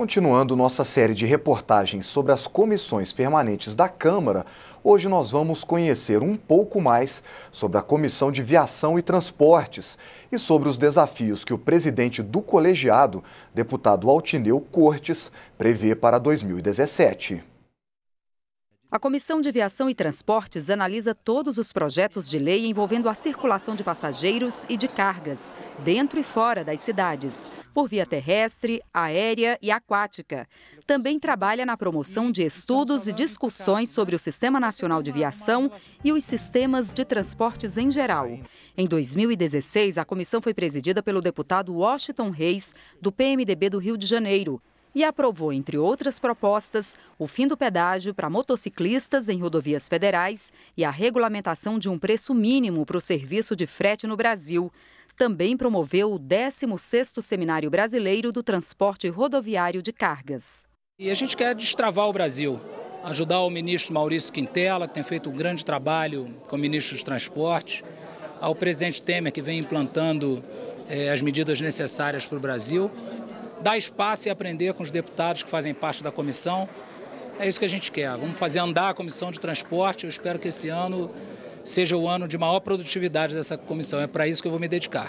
Continuando nossa série de reportagens sobre as comissões permanentes da Câmara, hoje nós vamos conhecer um pouco mais sobre a Comissão de Viação e Transportes e sobre os desafios que o presidente do colegiado, deputado Altineu Cortes, prevê para 2017. A Comissão de Viação e Transportes analisa todos os projetos de lei envolvendo a circulação de passageiros e de cargas, dentro e fora das cidades, por via terrestre, aérea e aquática. Também trabalha na promoção de estudos e discussões sobre o Sistema Nacional de Viação e os sistemas de transportes em geral. Em 2016, a comissão foi presidida pelo deputado Washington Reis, do PMDB do Rio de Janeiro, e aprovou, entre outras propostas, o fim do pedágio para motociclistas em rodovias federais e a regulamentação de um preço mínimo para o serviço de frete no Brasil. Também promoveu o 16º Seminário Brasileiro do Transporte Rodoviário de Cargas. E a gente quer destravar o Brasil, ajudar o ministro Maurício Quintela, que tem feito um grande trabalho com o ministro de Transporte, ao presidente Temer, que vem implantando eh, as medidas necessárias para o Brasil dar espaço e aprender com os deputados que fazem parte da comissão. É isso que a gente quer. Vamos fazer andar a comissão de transporte. Eu espero que esse ano seja o ano de maior produtividade dessa comissão. É para isso que eu vou me dedicar.